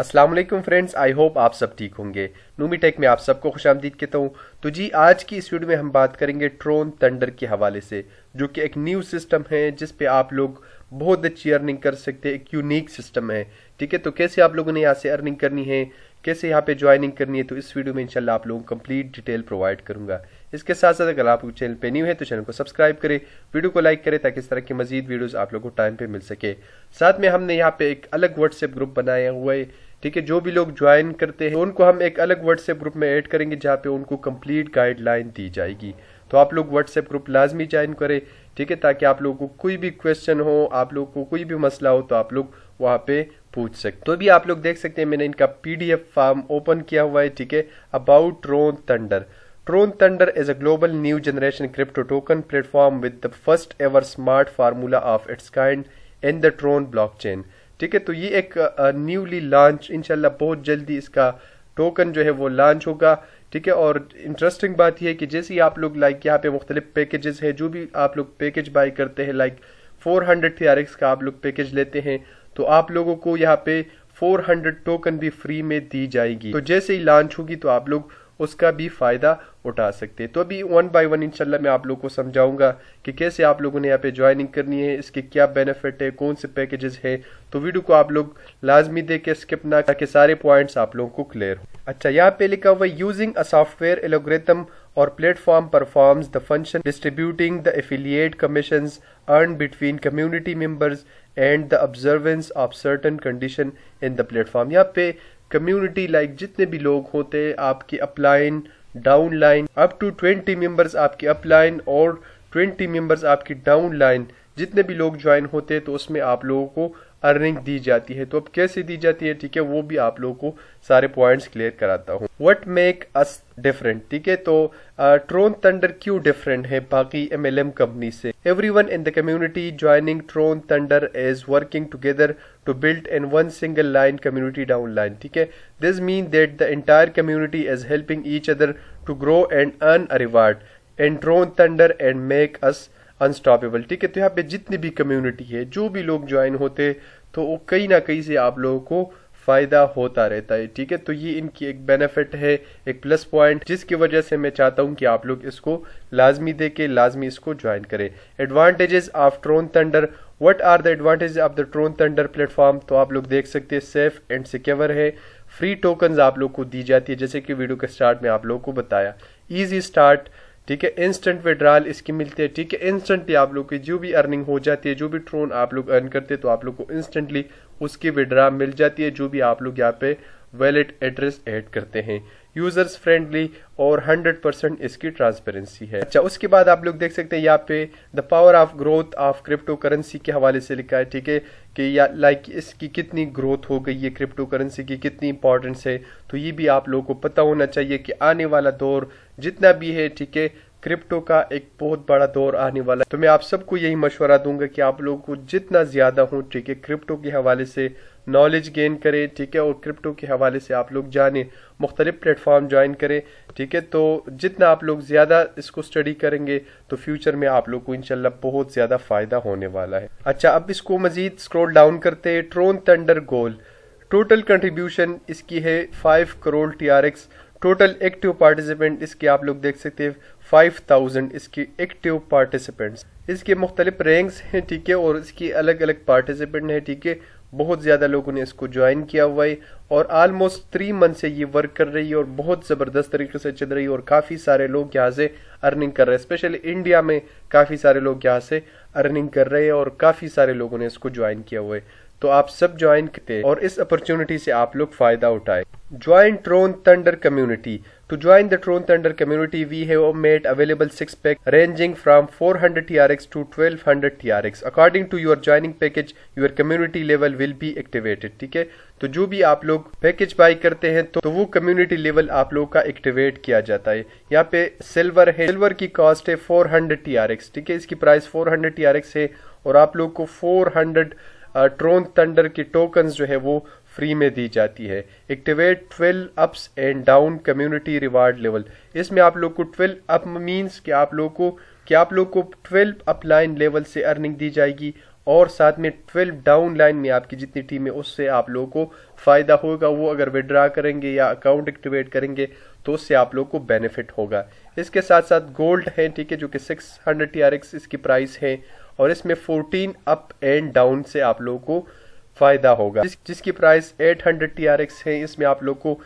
अस्सलाम वालेकुम friends I hope आप सब ठीक होंगे नूमी टेक में आप सबको खुश आमदीद कहता हूँ तो जी आज की इस वीडियो में हम बात करेंगे ट्रोन थंडर के हवाले से जो कि एक न्यू सिस्टम है जिस पे आप लोग बहुत अच्छी अर्निंग कर सकते हैं एक यूनिक सिस्टम है ठीक है तो कैसे आप लोगों ने यहाँ से अर्निंग करनी है कैसे यहाँ पे ज्वाइनिंग करनी है तो इस वीडियो में इंशाल्लाह आप लोगों को कंप्लीट डिटेल प्रोवाइड करूंगा इसके साथ साथ अगर आप चैनल पे न्यू है तो चैनल को सब्सक्राइब करें वीडियो को लाइक करें ताकि इस तरह की मजीद वीडियोज आप लोगों को टाइम पे मिल सके साथ में हमने यहाँ पे एक अलग व्हाट्सएप ग्रुप बनाया हुआ है ठीक है जो भी लोग ज्वाइन करते हैं उनको हम एक अलग व्हाट्सएप ग्रुप में ऐड करेंगे जहाँ पे उनको कम्प्लीट गाइडलाइन दी जाएगी तो आप लोग व्हाट्सएप ग्रुप लाजमी ज्वाइन करें ठीक है ताकि आप लोगों को कोई भी क्वेश्चन हो आप लोग को कोई भी मसला हो तो आप लोग वहाँ पे पूछ सकते तो भी आप लोग देख सकते हैं मैंने इनका पीडीएफ फार्म ओपन किया हुआ है ठीक है about Tron Thunder Tron Thunder is a global new generation crypto token platform with the first ever smart formula of its kind in the Tron blockchain ठीक है तो ये एक न्यूली लॉन्च इनशाला बहुत जल्दी इसका टोकन जो है वो लॉन्च होगा ठीक है और इंटरेस्टिंग बात यह है कि जैसे ही आप लोग लाइक यहाँ पे मुख्तलिफ पैकेजेस हैं जो भी आप लोग पैकेज बाय करते हैं like four hundred T R X का आप लोग पैकेज लेते हैं तो आप लोगों को यहाँ पे 400 टोकन भी फ्री में दी जाएगी तो जैसे ही लॉन्च होगी तो आप लोग उसका भी फ़ायदा उठा सकते हैं तो अभी वन बाय वन इंशाल्लाह मैं आप लोग को समझाऊंगा कि कैसे आप लोगों ने यहाँ पे ज्वाइनिंग करनी है इसके क्या बेनिफिट है कौन से पैकेजेस हैं तो वीडियो को आप लोग लाजमी दे के स्किप ना ताकि सारे पॉइंट्स आप लोगों को क्लियर हो अच्छा यहाँ पे लिखा हुआ यूजिंग अ सॉफ्टवेयर एलोग्रेथम और platform performs the function distributing the affiliate commission earn between community members and the observance of certain condition in the platform यहाँ पे कम्युनिटी लाइक जितने भी लोग होते हैं आपकी upline down line up to twenty members आपकी अपलाइन और ट्वेंटी मेंबर्स आपकी डाउन लाइन जितने भी लोग ज्वाइन होते हैं तो उसमें आप लोगों को अर्निंग दी जाती है तो अब कैसे दी जाती है ठीक है वो भी आप लोगों को सारे पॉइंट्स क्लियर कराता हूँ वट मेक अस डिफरेंट ठीक है तो ट्रोन uh, थंडर क्यों डिफरेंट है बाकी एमएलएम कंपनी से every one in the community joining Tron Thunder is working together to build in one single line community down line ठीक है this mean that the entire community is helping each other to grow and earn a reward and Tron Thunder and make us unstoppable ठीक है तो यहाँ पे जितनी भी community है जो भी लोग ज्वाइन होते तो वो कहीं ना कहीं से आप लोगों को फ़ायदा होता रहता है ठीक है तो ये इनकी एक बेनिफिट है एक प्लस पॉइंट जिसकी वजह से मैं चाहता हूँ कि आप लोग इसको लाजमी देके लाजमी इसको ज्वाइन करें advantages of Tron Thunder what are the advantage of the Tron Thunder platform तो आप लोग देख सकते हैं सेफ एंड सिक्योर है फ्री टोकन्स आप लोग को दी जाती है जैसे कि वीडियो के स्टार्ट में आप लोग को बताया ईजी स्टार्ट ठीक है इंस्टेंट विड्रॉल इसकी मिलती है ठीक है इंस्टेंटली आप लोग की जो भी अर्निंग हो जाती है जो भी ट्रोन आप लोग अर्न करते हैं तो आप लोग को इंस्टेंटली उसकी विड्रा मिल जाती है जो भी आप लोग यहाँ पे वैलिड एड्रेस ऐड करते हैं यूजर्स फ्रेंडली और 100% इसकी ट्रांसपेरेंसी है अच्छा उसके बाद आप लोग देख सकते हैं यहाँ पे the power of growth of crypto currency के हवाले से लिखा है ठीक है कि या लाइक इसकी कितनी ग्रोथ हो गई है क्रिप्टो करेंसी की कितनी इंपॉर्टेंस है तो ये भी आप लोगों को पता होना चाहिए कि आने वाला दौर जितना भी है ठीक है क्रिप्टो का एक बहुत बड़ा दौर आने वाला है तो मैं आप सबको यही मशवरा दूंगा कि आप लोगों को जितना ज्यादा हो ठीक है क्रिप्टो के हवाले से नॉलेज गेन करें ठीक है और क्रिप्टो के हवाले से आप लोग जाने मुख्तलिफ प्लेटफॉर्म ज्वाइन करें ठीक है तो जितना आप लोग ज़्यादा इसको स्टडी करेंगे तो फ्यूचर में आप लोग को इनशाला बहुत ज़्यादा फ़ायदा होने वाला है अच्छा अब इसको मज़ीद स्क्रोल डाउन करते हैं Tron Thunder goal total contribution इसकी है five crore T R X total active participant इसके आप लोग देख सकते हैं 5000 इसकी एक्टिव पार्टिसिपेंट्स इसके मुख्तलिफ रैंक्स हैं ठीक है और इसकी अलग अलग पार्टिसिपेंट हैं ठीक है बहुत ज़्यादा लोगों ने इसको ज्वाइन किया हुआ है और आलमोस्ट थ्री मंथ से ये वर्क कर रही है और बहुत ज़बरदस्त तरीके से चल रही है और काफ़ी सारे लोग यहाँ से अर्निंग कर रहे हैं स्पेशली इंडिया में काफ़ी सारे लोग यहाँ से अर्निंग कर रहे हैं और काफ़ी सारे लोगों ने इसको ज्वाइन किया हुआ है तो आप सब ज्वाइन करते और इस अपॉर्चुनिटी से आप लोग फ़ायदा उठाए join Tron Thunder community To join the Tron Thunder community, we have made available 6 pack ranging from 400 TRX to 1200 TRX. According to your joining package, your community level will be activated. ठीक है तो जो भी आप लोग package by करते हैं तो, तो वो कम्युनिटी लेवल आप लोगों का एक्टिवेट किया जाता है यहाँ पे सिल्वर है सिल्वर की कॉस्ट है 400 हंड्रेड टी ठीक है इसकी प्राइस 400 हंड्रेड है और आप लोग को 400 ट्रोन थंडर के टोकन जो है वो फ्री में दी जाती है activate twelve ups and down community reward level इसमें आप लोग को ट्वेल्व अप मीन्स कि आप लोग को कि आप लोग को ट्वेल्व अप लाइन लेवल से अर्निंग दी जाएगी और साथ में ट्वेल्व डाउन लाइन में आपकी जितनी टीम है उससे आप लोग को फ़ायदा होगा वो अगर विड्रा करेंगे या अकाउंट एक्टिवेट करेंगे तो उससे आप लोग को बेनिफिट होगा इसके साथ साथ गोल्ड है ठीक है जो कि 600 हंड्रेड इसकी प्राइस है और इसमें 14 अप एंड डाउन से आप लोग को फायदा होगा जिस, जिसकी प्राइस 800 TRX है इसमें आप लोग को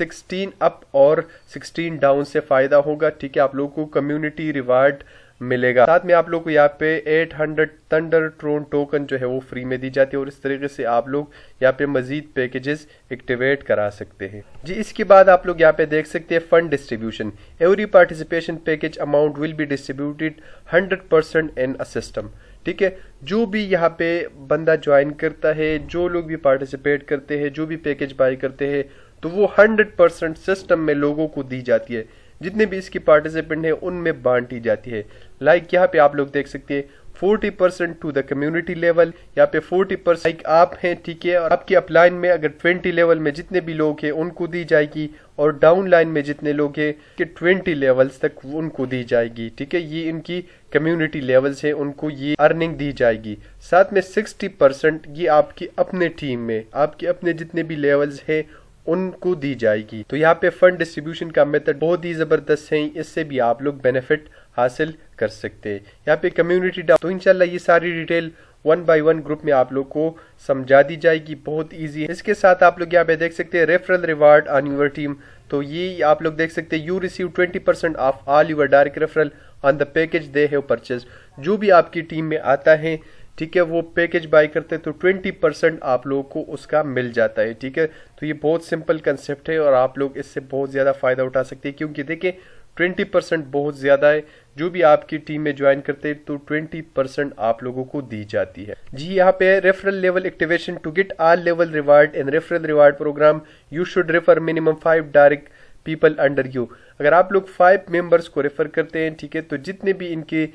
16 अप और 16 डाउन से फायदा होगा ठीक है आप लोग को कम्युनिटी रिवार्ड मिलेगा साथ में आप लोग को यहाँ पे 800 टंडर ट्रोन टोकन जो है वो फ्री में दी जाती है और इस तरीके से आप लोग यहाँ पे मजीद पैकेजेस एक्टिवेट करा सकते हैं जी इसके बाद आप लोग यहाँ पे देख सकते हैं fund distribution every participation package amount will be distributed hundred in a system ठीक है जो भी यहाँ पे बंदा ज्वाइन करता है जो लोग भी पार्टिसिपेट करते हैं जो भी पैकेज बाय करते हैं तो वो हंड्रेड परसेंट सिस्टम में लोगों को दी जाती है जितने भी इसकी पार्टिसिपेंट हैं उनमें बांटी जाती है लाइक यहाँ पे आप लोग देख सकते हैं forty percent to the community level यहाँ पे फोर्टी परसेंट आप हैं ठीक है और आपकी अपलाइन में अगर ट्वेंटी लेवल में जितने भी लोग हैं उनको दी जाएगी और डाउन लाइन में जितने लोग हैं कि ट्वेंटी लेवल्स तक उनको दी जाएगी ठीक है ये इनकी कम्युनिटी लेवल्स है उनको ये अर्निंग दी जाएगी साथ में सिक्सटी परसेंट ये आपकी अपने टीम में आपके अपने जितने भी लेवल्स हैं उनको दी जाएगी तो यहाँ पे फंड डिस्ट्रीब्यूशन का मेथड बहुत ही जबरदस्त है इससे भी आप लोग बेनिफिट हासिल कर सकते हैं यहाँ पे कम्युनिटी डाउन तो इनशाला ये सारी detail one by one group में आप लोग को समझा दी जाएगी बहुत इजी है इसके साथ आप लोग यहाँ पे देख सकते हैं referral reward on your team तो ये आप लोग देख सकते हैं you receive twenty percent of all your direct referral on the package they have purchase जो भी आपकी टीम में आता है ठीक है वो पैकेज बाय करते हैं तो 20 परसेंट आप लोगों को उसका मिल जाता है ठीक है तो ये बहुत सिंपल कंसेप्ट है और आप लोग इससे बहुत ज़्यादा फ़ायदा उठा सकते हैं क्योंकि देखिए 20 परसेंट बहुत ज़्यादा है जो भी आपकी टीम में ज्वाइन करते हैं तो 20 परसेंट आप लोगों को दी जाती है जी यहाँ पे referral level activation to get our level reward in referral reward program you should refer minimum five direct people under you अगर आप लोग फाइव मेंबर्स को रेफर करते हैं ठीक है तो जितने भी इनके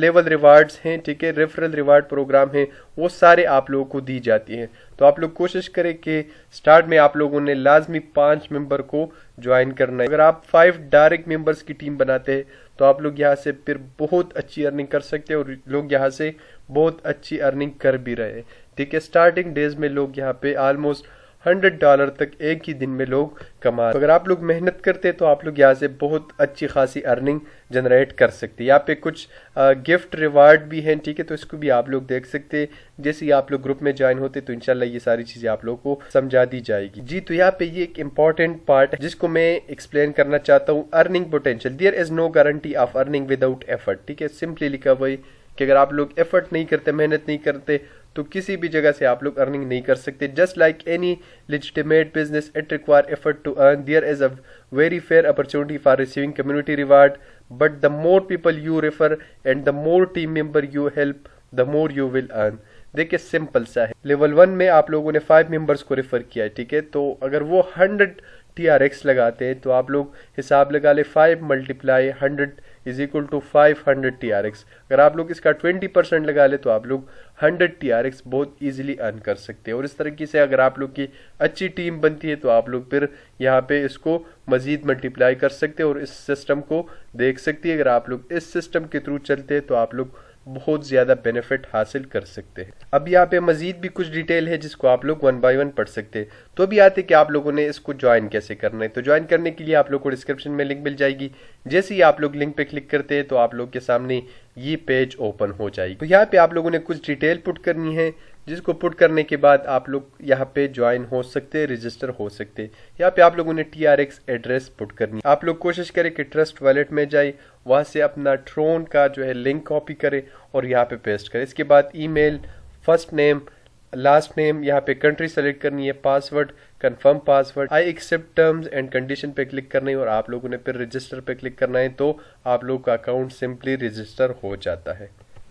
लेवल रिवार्ड्स हैं ठीक है रेफरल रिवार्ड प्रोग्राम हैं वो सारे आप लोगों को दी जाती हैं तो आप लोग कोशिश करें कि स्टार्ट में आप लोगों ने लाजमी पांच मेंबर को ज्वाइन करना है अगर आप फाइव डायरेक्ट मेंबर्स की टीम बनाते हैं तो आप लोग यहाँ से फिर बहुत अच्छी अर्निंग कर सकते हैं और लोग यहाँ से बहुत अच्छी अर्निंग कर भी रहे ठीक है स्टार्टिंग डेज में लोग यहाँ पे ऑलमोस्ट हंड्रेड डॉलर तक एक ही दिन में लोग कमा तो अगर आप लोग मेहनत करते तो आप लोग यहाँ से बहुत अच्छी खासी अर्निंग जनरेट कर सकते यहाँ पे कुछ गिफ्ट रिवार्ड भी हैं ठीक है तो इसको भी आप लोग देख सकते हैं जैसे ही आप लोग ग्रुप में ज्वाइन होते तो इनशाला ये सारी चीज़ें आप लोग को समझा दी जाएगी जी तो यहाँ पे ये एक इम्पॉर्टेंट पार्ट है जिसको मैं एक्सप्लेन करना चाहता हूँ earning potential there is no guarantee of earning without effort ठीक है सिंपली लिखा हुआ कि अगर आप लोग एफर्ट नहीं करते मेहनत नहीं करते तो किसी भी जगह से आप लोग अर्निंग नहीं कर सकते just like any legitimate business it require effort to earn there is a very fair opportunity for receiving community reward but the more people you refer and the more team member you help the more you will earn देखिए simple सा है level one में आप लोगों ने five members को refer किया है ठीक है तो अगर वो हंड्रेड टी लगाते हैं तो आप लोग हिसाब लगा ले five multiply hundred is equal to five hundred T R X अगर आप लोग इसका ट्वेंटी परसेंट लगा ले तो आप लोग हंड्रेड टी आर एक्स बहुत ईजिली अर्न कर सकते हैं और इस तरीके से अगर आप लोग की अच्छी टीम बनती है तो आप लोग फिर यहाँ पे इसको मज़ीद मल्टीप्लाई कर सकते हैं और इस सिस्टम को देख सकती है अगर आप लोग इस सिस्टम के थ्रू चलते हैं तो आप लोग बहुत ज़्यादा बेनिफिट हासिल कर सकते हैं अब यहाँ पे मज़ीद भी कुछ डिटेल है जिसको आप लोग वन बाय वन पढ़ सकते हैं तो अभी आते कि आप लोगों ने इसको ज्वाइन कैसे करना है तो ज्वाइन करने के लिए आप लोग को डिस्क्रिप्शन में लिंक मिल जाएगी जैसे ही आप लोग लिंक पे क्लिक करते हैं तो आप लोग के सामने ये पेज ओपन हो जाएगी तो यहाँ पे आप लोगों ने कुछ डिटेल पुट करनी है जिसको पुट करने के बाद आप लोग यहाँ पे ज्वाइन हो सकते रजिस्टर हो सकते यहाँ पे आप लोगों ने T R X address put करनी आप लोग कोशिश करें कि ट्रस्ट वॉलेट में जाए वहाँ से अपना ट्रोन का जो है लिंक कॉपी करें और यहाँ पे पेस्ट करें इसके बाद email first name last name यहाँ पे कंट्री सेलेक्ट करनी है password confirm password I accept terms and condition पे क्लिक करना है और आप लोगों ने फिर रजिस्टर पे क्लिक करना है तो आप लोग का अकाउंट सिंपली रजिस्टर हो जाता है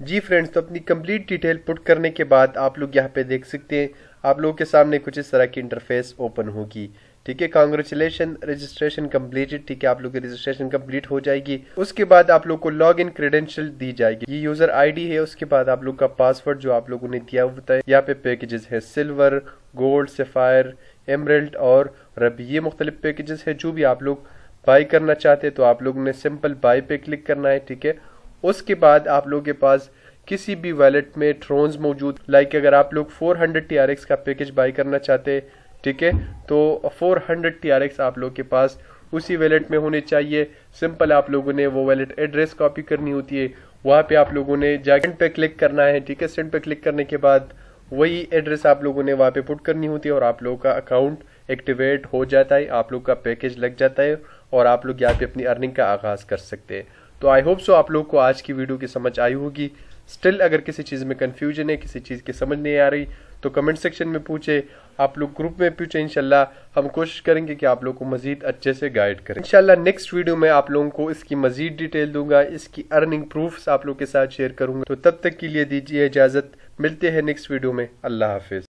जी फ्रेंड्स तो अपनी कंप्लीट डिटेल पुट करने के बाद आप लोग यहाँ पे देख सकते हैं आप लोगों के सामने कुछ इस तरह की इंटरफेस ओपन होगी ठीक है कॉन्ग्रेचुलेशन रजिस्ट्रेशन कम्प्लीटेड ठीक है आप लोग की रजिस्ट्रेशन कम्प्लीट हो जाएगी उसके बाद आप लोग को लॉग इन क्रेडेंशियल दी जाएगी ये यूजर आईडी है उसके बाद आप लोग का पासवर्ड जो आप लोगों ने दिया होता है यहाँ पे पैकेजेस है सिल्वर गोल्ड सेफायर एमरल्ड और रबी ये मुख्तलिफ पैकेजेस है जो भी आप लोग बाई करना चाहते हैं तो आप लोगों ने सिंपल बाई पे क्लिक करना है ठीक है उसके बाद आप लोग के पास किसी भी वैलेट में थ्रोन्स मौजूद लाइक अगर आप लोग 400 हंड्रेड का पैकेज बाई करना चाहते ठीक है तो 400 हंड्रेड आप लोग के पास उसी वैलेट में होने चाहिए सिंपल आप लोगों ने वो वैलेट एड्रेस कॉपी करनी होती है वहाँ पे आप लोगों ने जैकेंट पे क्लिक करना है ठीक है सेंड पे क्लिक करने के बाद वही एड्रेस आप लोगों ने वहाँ पे पुट करनी होती है और आप लोगों का अकाउंट एक्टिवेट हो जाता है आप लोग का पैकेज लग जाता है और आप लोग यहाँ पे अपनी अर्निंग का आगाज़ कर सकते हैं तो आई होप सो आप लोग को आज की वीडियो की समझ आई होगी स्टिल अगर किसी चीज़ में कन्फ्यूजन है किसी चीज़ की समझ नहीं आ रही तो कमेंट सेक्शन में पूछे आप लोग ग्रुप में पूछे इनशाला हम कोशिश करेंगे कि आप लोग को मजीद अच्छे से गाइड करें इनशाला नेक्स्ट वीडियो में आप लोगों को इसकी मजीद डिटेल दूंगा इसकी अर्निंग प्रूफ्स आप लोग के साथ शेयर करूंगा तो तब तक के लिए दीजिए इजाज़त मिलते हैं नेक्स्ट वीडियो में अल्लाह हाफिज़